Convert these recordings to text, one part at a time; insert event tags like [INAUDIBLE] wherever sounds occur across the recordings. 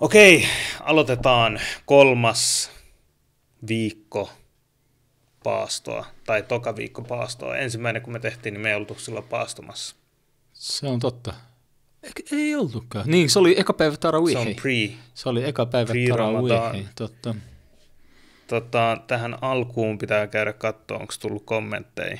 Okei, aloitetaan kolmas viikko paastoa, tai toka viikko paastoa. Ensimmäinen kun me tehtiin, niin me ei oltu silloin paastomassa. Se on totta. Ei, ei oltukaan. Niin, se oli eka päivä Tarawihi. Se on pre. Se oli eka päivä Tarawihi, totta. Tota, tähän alkuun pitää käydä katsoa, onko tullut kommentteja.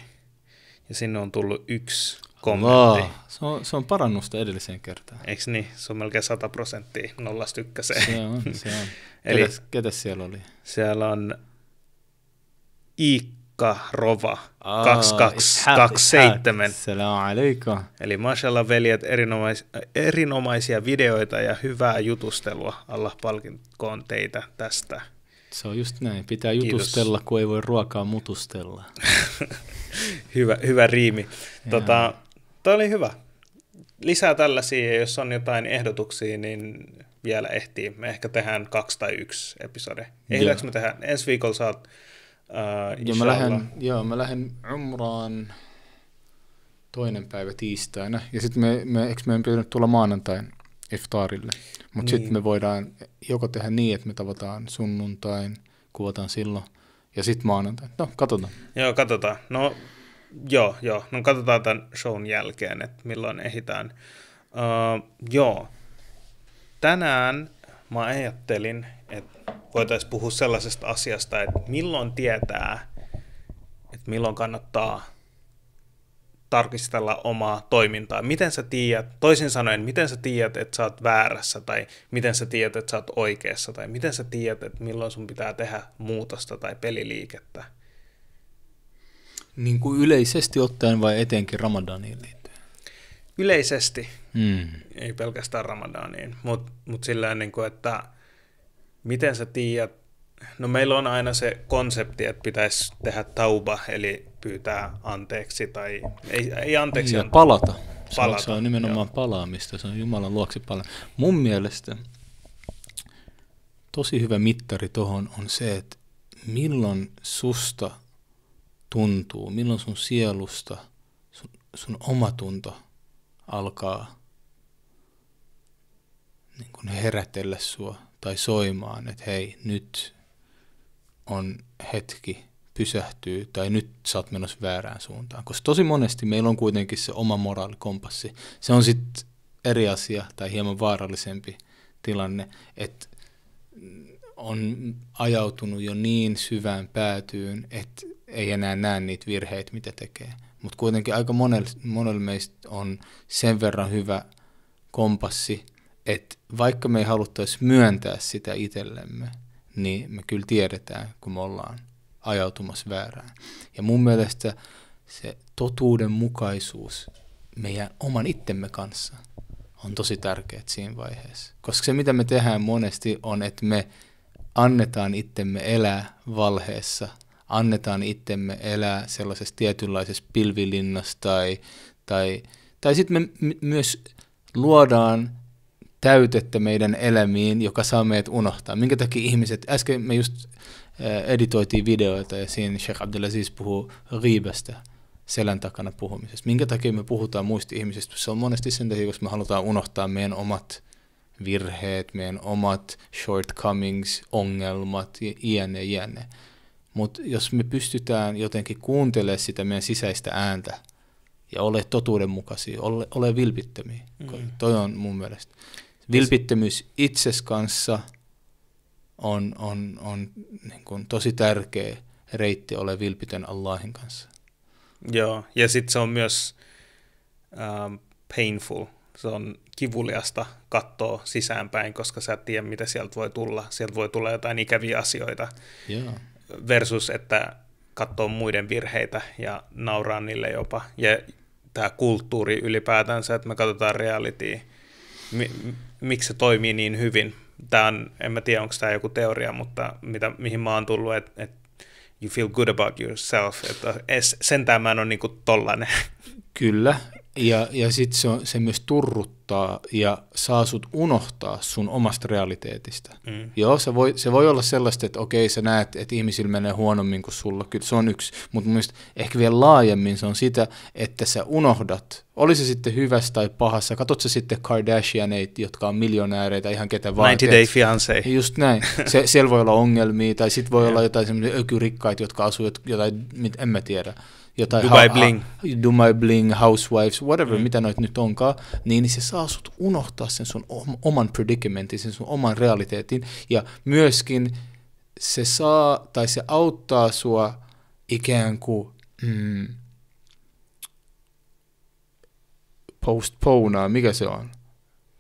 Ja sinne on tullut yksi kommentti. Vaa. Se, on, se on parannusta edelliseen kertaan. Eikö niin? Se on melkein 100 prosenttia nollasta ykköseen. Se on, se on. [LAUGHS] Eli ketäs, ketäs siellä oli? Siellä on Iikka Rova oh, 2227. Salaam alaikum. Eli mashalla veljet, erinomais, erinomaisia videoita ja hyvää jutustelua. Allah palkinkoon teitä tästä. Se on just näin. Pitää jutustella, Kiitos. kun ei voi ruokaa mutustella. [LAUGHS] hyvä, hyvä riimi. Tota, Tämä oli hyvä. Lisää tällaisia, jos on jotain ehdotuksia, niin vielä ehtii. Me ehkä tehdään kaksi tai yksi episode. Ehdäks me tehdään? Ensi viikolla saat Uh, joo, mä lähden, joo, mä lähden Umraan toinen päivä tiistaina. Ja sitten me, me, eikö meidän pitänyt tulla maanantain iftaarille? Mutta niin. sitten me voidaan joko tehdä niin, että me tavataan sunnuntain, kuvataan silloin, ja sitten maanantain. No, katsotaan. Joo, katsotaan. No, Joo, joo. No katsotaan tämän shown jälkeen, että milloin ehitään. Uh, joo. Tänään mä ajattelin, että voitaisiin puhua sellaisesta asiasta, että milloin tietää, että milloin kannattaa tarkistella omaa toimintaa. Miten sä tiedät, toisin sanoen, miten sä tiedät, että sä oot väärässä, tai miten sä tiedät, että sä oot oikeassa, tai miten sä tiedät, että milloin sun pitää tehdä muutosta tai peliliikettä. Niin kuin yleisesti ottaen vai etenkin Ramadaniin liittyen? Yleisesti, mm. ei pelkästään Ramadaniin, mutta mut sillä niin kuin, että miten sä tiedät, no meillä on aina se konsepti, että pitäisi tehdä tauba, eli pyytää anteeksi tai ei, ei anteeksi. Ja palata. palata. Se on nimenomaan Joo. palaamista, se on Jumalan luokse palaamista. Mun mielestä tosi hyvä mittari tuohon on se, että milloin susta – tuntuu, milloin sun sielusta, sun, sun omatunto alkaa niin kuin herätellä sua tai soimaan, että hei, nyt on hetki pysähtyy tai nyt sä oot menossa väärään suuntaan. Koska tosi monesti meillä on kuitenkin se oma moraalikompassi. Se on sitten eri asia tai hieman vaarallisempi tilanne, että on ajautunut jo niin syvään päätyyn, että ei enää näe niitä virheitä, mitä tekee. Mutta kuitenkin aika monella monel meistä on sen verran hyvä kompassi, että vaikka me ei haluttaisi myöntää sitä itsellemme, niin me kyllä tiedetään, kun me ollaan ajautumassa väärään. Ja mun mielestä se totuudenmukaisuus meidän oman itsemme kanssa on tosi tärkeää siinä vaiheessa. Koska se, mitä me tehdään monesti, on, että me annetaan itsemme elää valheessa – annetaan itsemme elää sellaisessa tietynlaisessa pilvilinnassa tai, tai, tai sitten me myös luodaan täytettä meidän elämiin, joka saa meidät unohtaa. Minkä takia ihmiset, äsken me just äh, editoitiin videoita ja siinä Sheikh Abdelaziz puhuu riibestä selän takana puhumisesta. Minkä takia me puhutaan muista ihmisistä? Se on monesti sen takia, koska me halutaan unohtaa meidän omat virheet, meidän omat shortcomings, ongelmat, jne, jne. Mutta jos me pystytään jotenkin kuuntelemaan sitä meidän sisäistä ääntä ja ole totuudenmukaisia, ole, ole vilpittömiä. Mm. Toi on mun mielestä. Siis- Vilpittömyys itses kanssa on, on, on niin kun tosi tärkeä reitti ole vilpitön Allahin kanssa. Joo, ja sitten se on myös ähm, painful. Se on kivuliasta katsoa sisäänpäin, koska sä et tiedä, mitä sieltä voi tulla. Sieltä voi tulla jotain ikäviä asioita. Joo versus että katsoo muiden virheitä ja nauraa niille jopa. Ja tämä kulttuuri ylipäätänsä, että me katsotaan realityä, M- miksi se toimii niin hyvin. Tämä on, en mä tiedä, onko tämä joku teoria, mutta mitä, mihin mä oon tullut, että et you feel good about yourself, että sentään mä en ole niinku tollainen. Kyllä, ja, ja sitten se, se myös turrut vaikuttaa ja saa sut unohtaa sun omasta realiteetista. Mm. Joo, se voi, se voi olla sellaista, että okei, sä näet, että ihmisillä menee huonommin kuin sulla. Kyllä se on yksi, mutta mun ehkä vielä laajemmin se on sitä, että sä unohdat, oli se sitten hyvässä tai pahassa, katsot sä sitten Kardashianit, jotka on miljonääreitä, ihan ketä vaan. 90 Day Fiancé. Just näin. Se, siellä voi olla ongelmia, tai sitten voi [LAUGHS] olla jotain semmoisia ökyrikkaita, jotka asuu jotain, en mä tiedä jotain Dubai ha- Bling. Ha- Dubai Bling, Housewives, whatever, mm. mitä noit nyt onkaan, niin se saa sut unohtaa sen sun oman predicamentin, sen sun oman realiteetin ja myöskin se saa tai se auttaa sua ikään kuin mm, postponaa, mikä se on?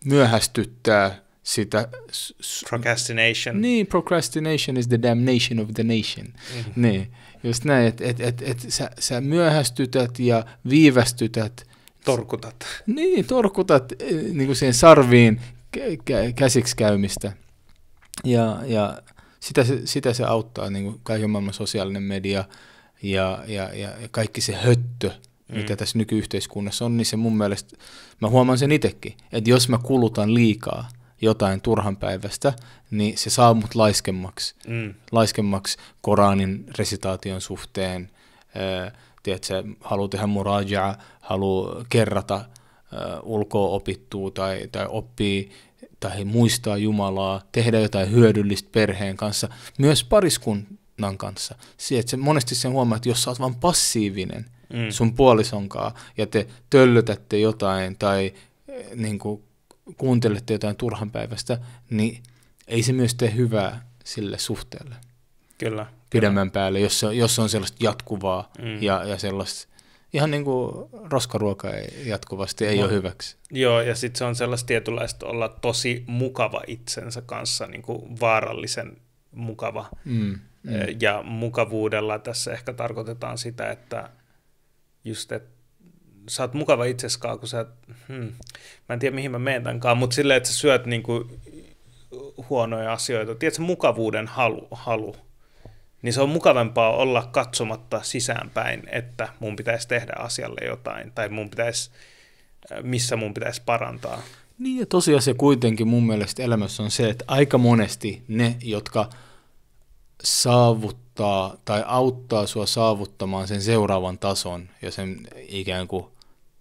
Myöhästyttää sitä... S- Procrastination. Niin, procrastination is the damnation of the nation. Mm-hmm. Niin, just näin, että et, et, et, sä, sä myöhästytät ja viivästytät. Torkutat. Niin, torkutat eh, niin kuin siihen sarviin käsiksi käymistä. Ja, ja sitä, sitä se auttaa, niin kuin kaiken maailman sosiaalinen media ja, ja, ja, ja kaikki se höttö, mm. mitä tässä nykyyhteiskunnassa on, niin se mun mielestä, mä huomaan sen itsekin, että jos mä kulutan liikaa, jotain turhan päivästä, niin se saa mut laiskemmaksi. Mm. Laiskemmaksi Koranin resitaation suhteen. tiedätkö, haluaa tehdä murajaa, haluaa kerrata ulkoa opittua tai, tai oppii tai muistaa Jumalaa, tehdä jotain hyödyllistä perheen kanssa, myös pariskunnan kanssa. Siet, se, monesti sen huomaa, että jos sä oot vaan passiivinen mm. sun puolisonkaa ja te töllötätte jotain tai eh, niin kuin kuuntelette jotain turhan päivästä, niin ei se myös tee hyvää sille suhteelle. Kyllä. Pidemmän kyllä. päälle, jos, jos on sellaista jatkuvaa mm. ja, ja sellaista, ihan niin kuin roskaruoka ei jatkuvasti ei no. ole hyväksi. Joo, ja sitten se on sellaista tietynlaista olla tosi mukava itsensä kanssa, niin kuin vaarallisen mukava. Mm, mm. Ja mukavuudella tässä ehkä tarkoitetaan sitä, että just, että sä oot mukava itseskaan, kun sä, hmm, mä en tiedä mihin mä menen tämänkaan, mutta silleen, että sä syöt niinku huonoja asioita, tiedätkö, mukavuuden halu, halu, niin se on mukavampaa olla katsomatta sisäänpäin, että mun pitäisi tehdä asialle jotain, tai mun pitäisi, missä mun pitäisi parantaa. Niin ja tosiasia kuitenkin mun mielestä elämässä on se, että aika monesti ne, jotka saavuttaa tai auttaa sua saavuttamaan sen seuraavan tason ja sen ikään kuin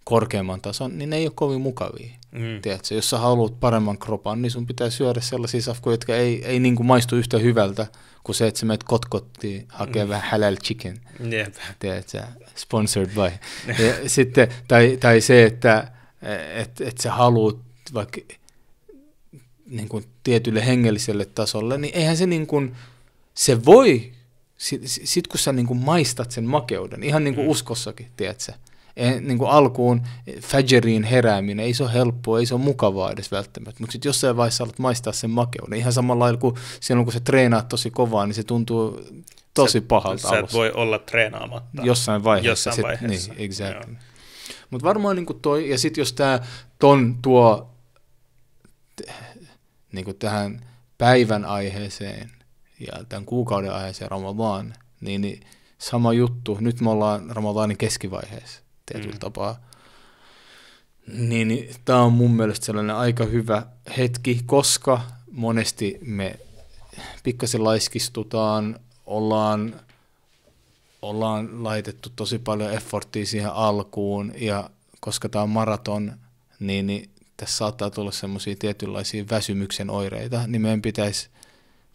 korkeamman tason, niin ne ei ole kovin mukavia. Mm. Tiedätkö? Jos sä haluat paremman kropan, niin sun pitää syödä sellaisia safkoja, jotka ei, ei niin kuin maistu yhtä hyvältä kuin se, että sä menet kotkottiin hakemaan mm. vähän halal chicken. Yep. Tiedätkö? Sponsored by. ja [LAUGHS] sitten, tai, tai se, että et, et sä haluat vaikka niin kuin tietylle hengelliselle tasolle, niin eihän se niin kuin, se voi, sit, sit kun sä niin kuin maistat sen makeuden, ihan niin kuin mm. uskossakin, tiedätkö? Eh, niin kuin alkuun fajeriin herääminen, ei se ole helppoa, ei se ole mukavaa edes välttämättä, mutta sitten jossain vaiheessa alat maistaa sen makeuden. No ihan samalla lailla kuin silloin, kun se treenaat tosi kovaa, niin se tuntuu tosi sä, pahalta Sä et voi olla treenaamatta. Jossain vaiheessa. Jossain vaiheessa. Sit, niin, exactly. Mutta varmaan niin kuin toi, ja sitten jos tämä ton tuo niin kuin tähän päivän aiheeseen ja tämän kuukauden aiheeseen Ramadan, niin, niin sama juttu. Nyt me ollaan Ramadanin keskivaiheessa tietyllä mm. tapaa. Niin, niin tämä on mun mielestä sellainen aika hyvä hetki, koska monesti me pikkasen laiskistutaan, ollaan, ollaan laitettu tosi paljon efforttia siihen alkuun, ja koska tämä on maraton, niin, niin tässä saattaa tulla semmoisia tietynlaisia väsymyksen oireita, niin meidän pitäisi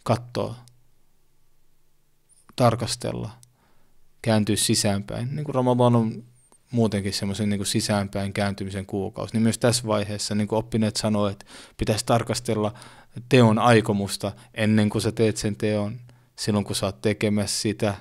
katsoa, tarkastella, kääntyä sisäänpäin. Niin kuin Ramadan on muutenkin semmoisen niin sisäänpäin kääntymisen kuukausi, niin myös tässä vaiheessa niin kuin oppineet sanoo, että pitäisi tarkastella teon aikomusta ennen kuin sä teet sen teon, silloin kun sä oot tekemässä sitä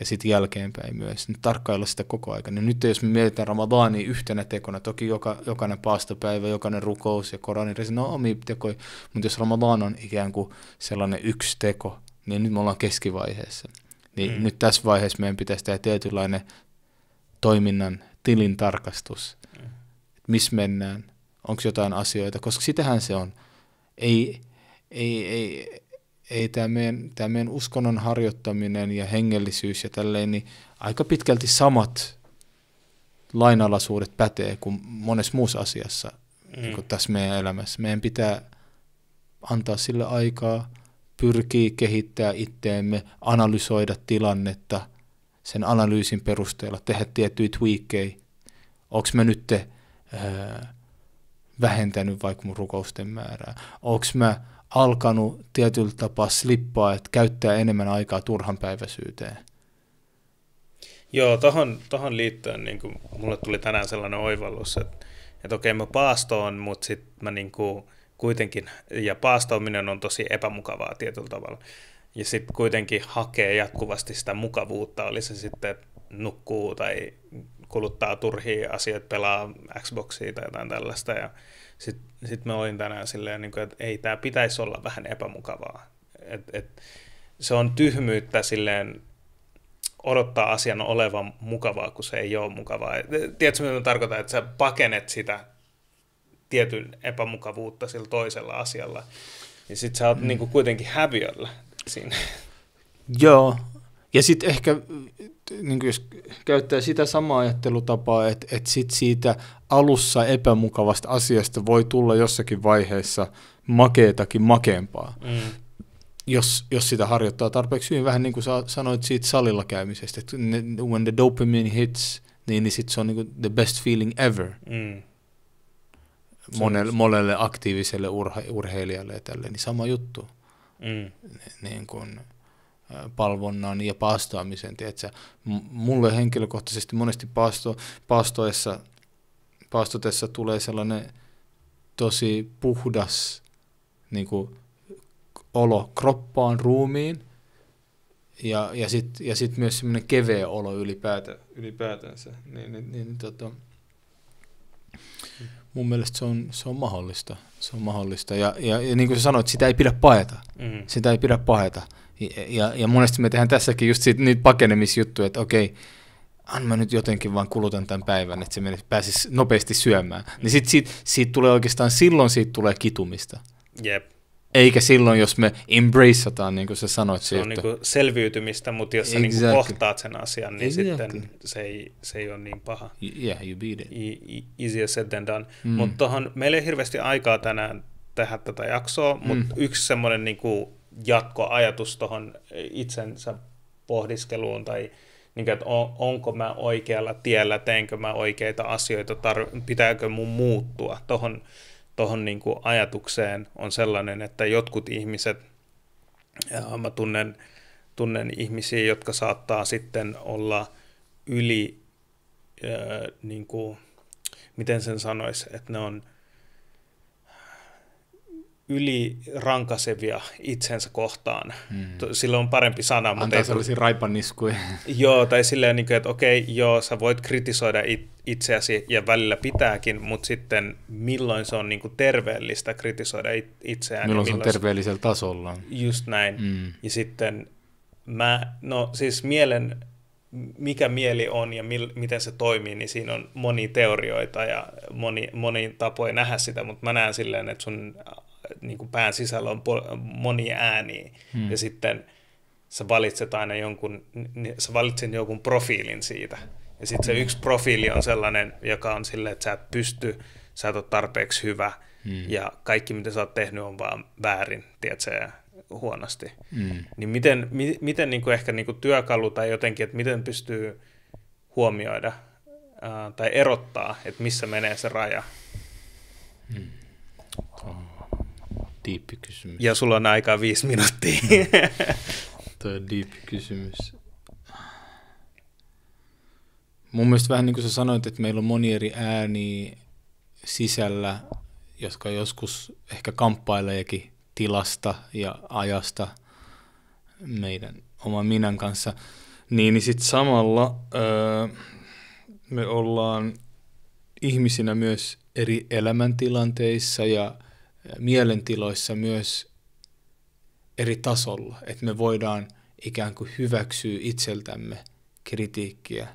ja sitten jälkeenpäin myös, niin tarkkailla sitä koko ajan. Ja nyt jos me mietitään Ramadania yhtenä tekona, toki joka, jokainen paastopäivä, jokainen rukous ja Koranin resi, no omi tekoi, mutta jos Ramadan on ikään kuin sellainen yksi teko, niin nyt me ollaan keskivaiheessa. Niin mm. nyt tässä vaiheessa meidän pitäisi tehdä tietynlainen toiminnan tilintarkastus, että missä mennään, onko jotain asioita, koska sitähän se on. Ei, ei, ei, ei tämä meidän, meidän uskonnon harjoittaminen ja hengellisyys ja tälleen, niin aika pitkälti samat lainalaisuudet pätee kuin monessa muussa asiassa mm. niin kuin tässä meidän elämässä. Meidän pitää antaa sille aikaa, pyrkiä kehittää itteemme, analysoida tilannetta – sen analyysin perusteella tehdä tiettyjä tweakkejä. Onko mä nyt äh, vähentänyt vaikka mun rukousten määrää? Onko mä alkanut tietyllä tapaa slippaa, että käyttää enemmän aikaa turhanpäiväisyyteen? Joo, tohon, tohon liittyen niin kuin mulle tuli tänään sellainen oivallus, että, että okei mä paastoon, mutta sitten mä niin kuin kuitenkin, ja paastoaminen on tosi epämukavaa tietyllä tavalla ja sitten kuitenkin hakee jatkuvasti sitä mukavuutta, oli se sitten nukkuu tai kuluttaa turhia asioita, pelaa Xboxia tai jotain tällaista. Ja sitten sit mä olin tänään silleen, niinku, että ei tämä pitäisi olla vähän epämukavaa. Et, et, se on tyhmyyttä silleen odottaa asian olevan mukavaa, kun se ei ole mukavaa. Tiedätkö, mitä mä tarkoitan, että sä pakenet sitä tietyn epämukavuutta sillä toisella asialla. Ja sitten sä oot mm. niinku kuitenkin häviöllä siinä. Joo, ja sitten ehkä niin jos käyttää sitä samaa ajattelutapaa, että et sit siitä alussa epämukavasta asiasta voi tulla jossakin vaiheessa makeetakin makeempaa. Mm. Jos, jos sitä harjoittaa tarpeeksi hyvin, vähän niin kuin sanoit siitä salilla käymisestä, että when the dopamine hits, niin, niin sit se on niin kuin the best feeling ever. Mm. Monelle, monelle aktiiviselle urheilijalle ja tälle, niin sama juttu mm. niin kuin, palvonnan ja paastoamisen. Tiedätkö? Mulle henkilökohtaisesti monesti paasto, paastoessa, paastotessa tulee sellainen tosi puhdas niin kuin, olo kroppaan, ruumiin, ja, ja sitten ja sit myös semmoinen keveä olo ylipäätä, ylipäätänsä. Niin, niin, niin, tota, mun mielestä se on, se on mahdollista. Se on mahdollista. Ja, ja, ja niin kuin sä sanoit, sitä ei pidä paeta. Mm. Sitä ei pidä paeta. Ja, ja, ja monesti me tehdään tässäkin just siitä, niitä pakenemisjuttuja, että okei, anna nyt jotenkin vaan kulutan tämän päivän, että se menisi, pääsisi nopeasti syömään. Mm. Niin sitten siitä, siitä tulee oikeastaan, silloin siitä tulee kitumista. Jep. Eikä silloin, jos me embraceataan, niin kuin sä sanoit. Se on että... niin selviytymistä, mutta jos niinku exactly. sä niin kohtaat sen asian, niin exactly. sitten se ei, se ei ole niin paha. Yeah, you beat it. E- easier said than done. Mm. Mutta meillä ei hirveästi aikaa tänään tehdä tätä jaksoa, mm. mutta yksi semmoinen niin jatkoajatus tuohon itsensä pohdiskeluun tai niin kuin, että on, onko mä oikealla tiellä, teenkö mä oikeita asioita, tar- pitääkö mun muuttua. Tuohon tuohon niin ajatukseen on sellainen, että jotkut ihmiset, ja mä tunnen, tunnen ihmisiä, jotka saattaa sitten olla yli, ää, niin kuin, miten sen sanoisi, että ne on – ylirankasevia itsensä kohtaan. Hmm. Sillä on parempi sana. Antaa mutta ei sellaisia se... raipaniskuja. [LAUGHS] Joo, tai silleen, niin kuin, että okei, joo, sä voit kritisoida it- itseäsi ja välillä pitääkin, mutta sitten milloin se on niin kuin terveellistä kritisoida it- itseään. Milloin, se on terveellisellä se... tasolla. Just näin. Hmm. Ja sitten mä, no siis mielen, mikä mieli on ja mil, miten se toimii, niin siinä on moni teorioita ja moni, moni tapoja nähdä sitä, mutta mä näen silleen, että sun niin kuin pään sisällä on moni ääni hmm. ja sitten sä valitset aina jonkun, sä valitset jonkun profiilin siitä. Ja sitten se yksi profiili on sellainen, joka on silleen, että sä et pysty, sä et ole tarpeeksi hyvä hmm. ja kaikki mitä sä oot tehnyt on vaan väärin, tiedätkö, ja huonosti. Hmm. Niin miten, mi, miten niin kuin ehkä niin kuin työkalu tai jotenkin, että miten pystyy huomioida tai erottaa, että missä menee se raja? Hmm kysymys. Ja sulla on aikaa viisi minuuttia. Tuo on on kysymys. Mun mielestä vähän niin kuin sä sanoit, että meillä on moni eri ääni sisällä, jotka joskus ehkä kamppaileekin tilasta ja ajasta meidän oman minän kanssa. Niin, niin sitten samalla öö, me ollaan ihmisinä myös eri elämäntilanteissa ja mielentiloissa myös eri tasolla, että me voidaan ikään kuin hyväksyä itseltämme kritiikkiä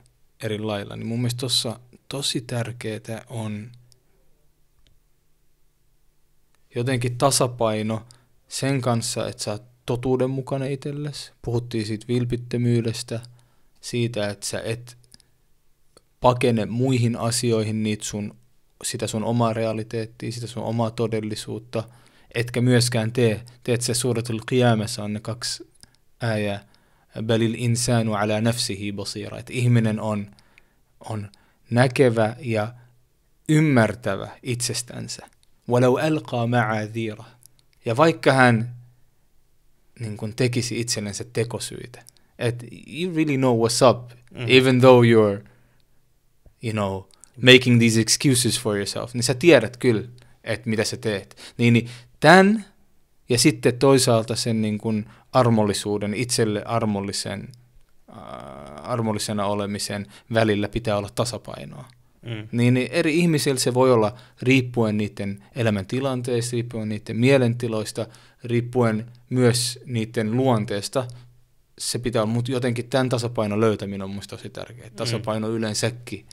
eri lailla, niin mun mielestä tuossa tosi tärkeää on jotenkin tasapaino sen kanssa, että sä oot totuudenmukainen itsellesi. Puhuttiin siitä vilpittömyydestä, siitä, että sä et pakene muihin asioihin niitä sun sitä sun omaa realiteettia, sitä sun omaa todellisuutta, etkä myöskään tee. Teet se suuratul kiämässä on ne kaksi äijää. Belil insanu ala nafsihi basira. Että ihminen on, on näkevä ja ymmärtävä itsestänsä. Walau alkaa ma'adhira. Ja vaikka hän niin kun tekisi itsellensä tekosyitä. Että you really know what's up, mm. even though you're, you know, making these excuses for yourself, niin sä tiedät kyllä, että mitä sä teet. Niin, niin tämän ja sitten toisaalta sen niin kuin armollisuuden, itselle armollisen, äh, armollisena olemisen välillä pitää olla tasapainoa. Mm. Niin, niin eri ihmisillä se voi olla riippuen niiden elämäntilanteista, riippuen niiden mielentiloista, riippuen myös niiden luonteesta. Se pitää, mutta jotenkin tämän tasapainon löytäminen on minusta tosi tärkeää. Mm. Tasapaino mm. yleensäkin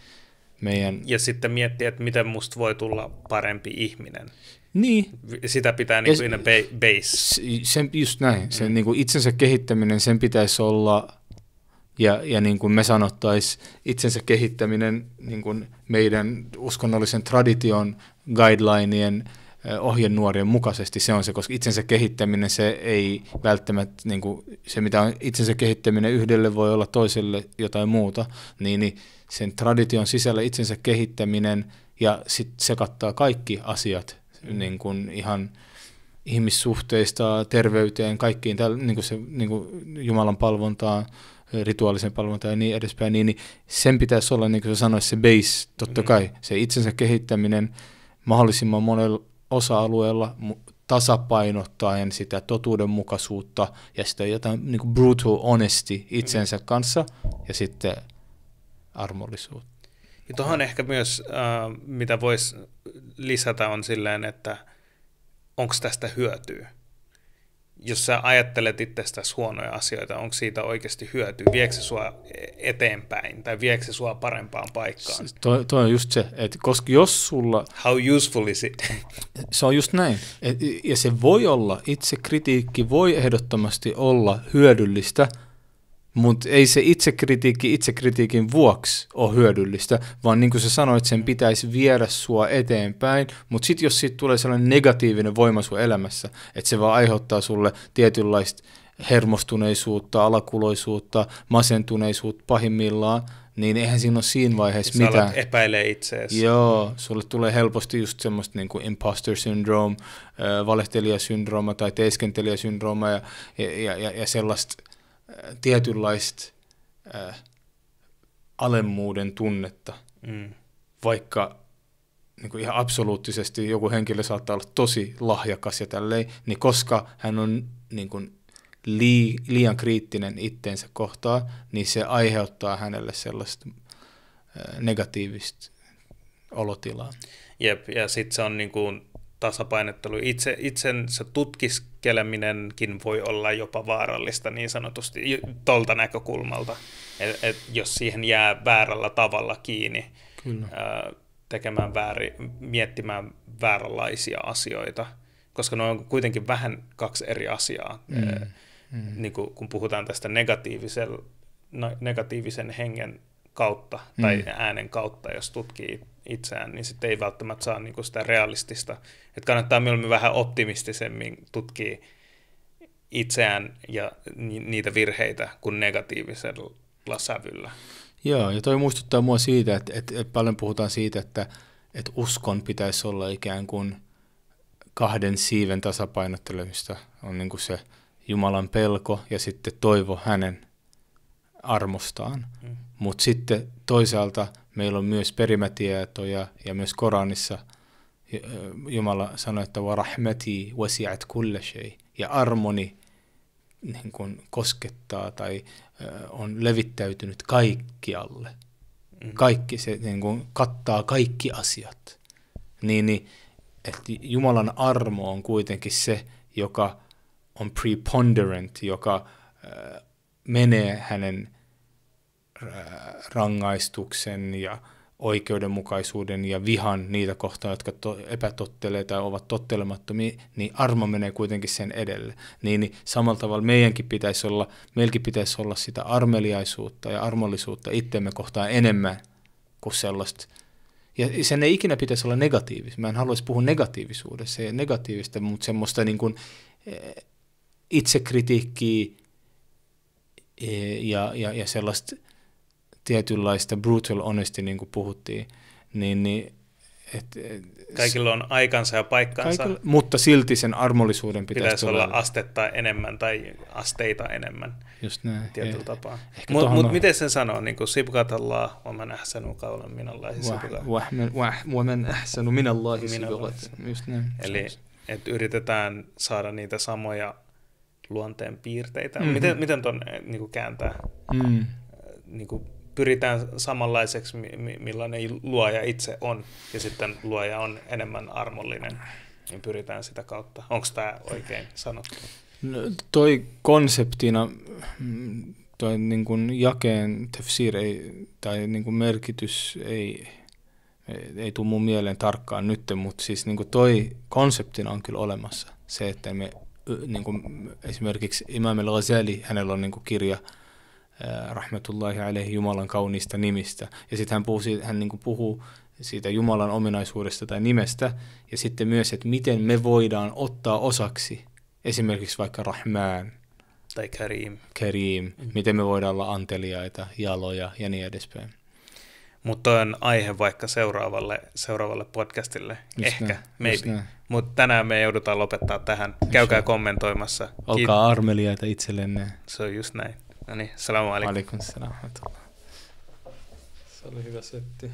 meidän... Ja sitten miettiä, että miten musta voi tulla parempi ihminen. Niin. Sitä pitää niin kuin base. Sen, just näin. Sen mm. niin kuin itsensä kehittäminen, sen pitäisi olla, ja, ja niin kuin me sanottaisiin, itsensä kehittäminen niin kuin meidän uskonnollisen tradition guidelineien ohjenuorien mukaisesti se on se, koska itsensä kehittäminen se ei välttämättä, niin kuin, se mitä on itsensä kehittäminen yhdelle voi olla toiselle jotain muuta, niin, niin sen tradition sisällä itsensä kehittäminen ja sit se kattaa kaikki asiat mm. niin kuin ihan ihmissuhteista, terveyteen, kaikkiin, täl, niin kuin se, niin kuin Jumalan palvontaan, rituaalisen palvontaan ja niin edespäin, niin, niin sen pitäisi olla, niin kuin sanoit, se base, totta mm. kai, se itsensä kehittäminen mahdollisimman monella, osa-alueella tasapainottaen sitä totuudenmukaisuutta ja sitä jotain niin kuin brutal honesty itsensä mm. kanssa ja sitten armollisuutta. Ja tuohon ehkä myös, äh, mitä voisi lisätä, on silleen, että onko tästä hyötyä jos sä ajattelet itsestäsi huonoja asioita, onko siitä oikeasti hyöty? Viekö se sua eteenpäin tai viekö se sua parempaan paikkaan? Se, toi, toi on just se, että koska jos sulla... How useful is it? [LAUGHS] Se on just näin. Et, ja se voi olla, itse kritiikki voi ehdottomasti olla hyödyllistä – mutta ei se itsekritiikki itsekritiikin vuoksi ole hyödyllistä, vaan niin kuin sä sanoit, sen mm. pitäisi viedä sua eteenpäin, mutta sitten jos siitä tulee sellainen negatiivinen voima sun elämässä, että se vaan aiheuttaa sulle tietynlaista hermostuneisuutta, alakuloisuutta, masentuneisuutta pahimmillaan, niin eihän siinä ole siinä vaiheessa Sä mitään. epäilee itseäsi. Joo, sulle tulee helposti just semmoista niin kuin imposter syndrome, valehtelijasyndrooma tai teeskentelijasyndrooma ja, ja, ja, ja sellaista tietynlaista äh, alemmuuden tunnetta, mm. vaikka niin kuin ihan absoluuttisesti joku henkilö saattaa olla tosi lahjakas ja tälleen, niin koska hän on niin kuin lii, liian kriittinen itteensä kohtaan, niin se aiheuttaa hänelle sellaista negatiivista olotilaa. Jep, ja sitten se on niin kuin tasapainottelu. Itse, itsensä tutkiskeleminenkin voi olla jopa vaarallista niin sanotusti tuolta näkökulmalta, et, et, jos siihen jää väärällä tavalla kiinni Kyllä. Ää, tekemään väärin, miettimään vääränlaisia asioita, koska ne on kuitenkin vähän kaksi eri asiaa. Mm. Mm. Niin kun, kun puhutaan tästä negatiivisen, no, negatiivisen hengen kautta tai mm. äänen kautta, jos tutkii itseään, niin sitten ei välttämättä saa niin sitä realistista. Että kannattaa mieluummin vähän optimistisemmin tutkia itseään ja ni- niitä virheitä kuin negatiivisella sävyllä. Joo, ja toi muistuttaa mua siitä, että, että, että paljon puhutaan siitä, että, että uskon pitäisi olla ikään kuin kahden siiven tasapainottelemista. On niin kuin se Jumalan pelko ja sitten toivo hänen armostaan. Mm. Mutta sitten toisaalta meillä on myös perimätietoja ja myös Koranissa Jumala sanoi, että varahmeti wasiat kulle shei. Ja armoni niin kun koskettaa tai on levittäytynyt kaikkialle. Mm. Kaikki se niin kun kattaa kaikki asiat. Niin, niin että Jumalan armo on kuitenkin se, joka on preponderant, joka menee hänen rangaistuksen ja oikeudenmukaisuuden ja vihan niitä kohtaan, jotka to- epätottelee tai ovat tottelemattomia, niin armo menee kuitenkin sen edelle. Niin, niin samalla tavalla meidänkin pitäisi olla, meilläkin pitäisi olla sitä armeliaisuutta ja armollisuutta itsemme kohtaan enemmän kuin sellaista. Ja sen ei ikinä pitäisi olla negatiivis. Mä en haluaisi puhua negatiivisuudessa ja negatiivista, mutta semmoista niin kuin itsekritiikkiä, E, ja, ja, ja sellaista tietynlaista brutal honesty, niin kuin puhuttiin, niin, niin et, et, Kaikilla on aikansa ja paikkansa. Kaikilla, mutta silti sen armollisuuden pitäisi, pitäisi olla astetta enemmän tai asteita enemmän. Just näin. Tietyllä yeah. tapaa. Mutta mut on... miten sen sanoo? Niin kuin sibkatallah, wa man ahsanu kaulan minallahi sibkat. Wa man ahsanu minallahi sibkat. Just näin. Eli että yritetään saada niitä samoja luonteen piirteitä. Mm-hmm. Miten, miten tuon eh, niin kääntää? Mm. Eh, niin kuin pyritään samanlaiseksi, millainen luoja itse on, ja sitten luoja on enemmän armollinen, niin pyritään sitä kautta. Onko tämä oikein sanottu? No, toi konseptina, mm, toi niin kuin jakeen tefsir ei, tai niin kuin merkitys ei, ei, ei tule mun mieleen tarkkaan nyt, mutta siis niin kuin toi konseptina on kyllä olemassa. Se, että me niin kuin esimerkiksi Imam al-Ghazali, hänellä on niin kuin kirja Rahmatullahi alaihi Jumalan kauniista nimistä. Ja sitten hän puhuu, hän niin kuin puhuu siitä Jumalan ominaisuudesta tai nimestä, ja sitten myös, että miten me voidaan ottaa osaksi esimerkiksi vaikka Rahman. Tai Karim. Karim. Mm. Miten me voidaan olla anteliaita, jaloja ja niin edespäin. Mutta on aihe vaikka seuraavalle, seuraavalle podcastille. Just Ehkä, maybe. Mutta tänään me joudutaan lopettaa tähän. Just Käykää näin. kommentoimassa. Olkaa Kiit- armeliaita itsellenne. Se on just näin. No niin, salamu alaikum. Se oli hyvä setti.